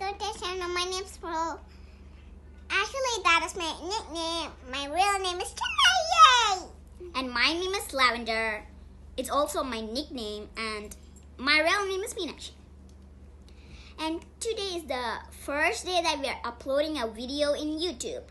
welcome to channel. My name's Pro. Actually, that is my nickname. My real name is Kanaya. And my name is Lavender. It's also my nickname and my real name is Meenakshi. And today is the first day that we are uploading a video in YouTube.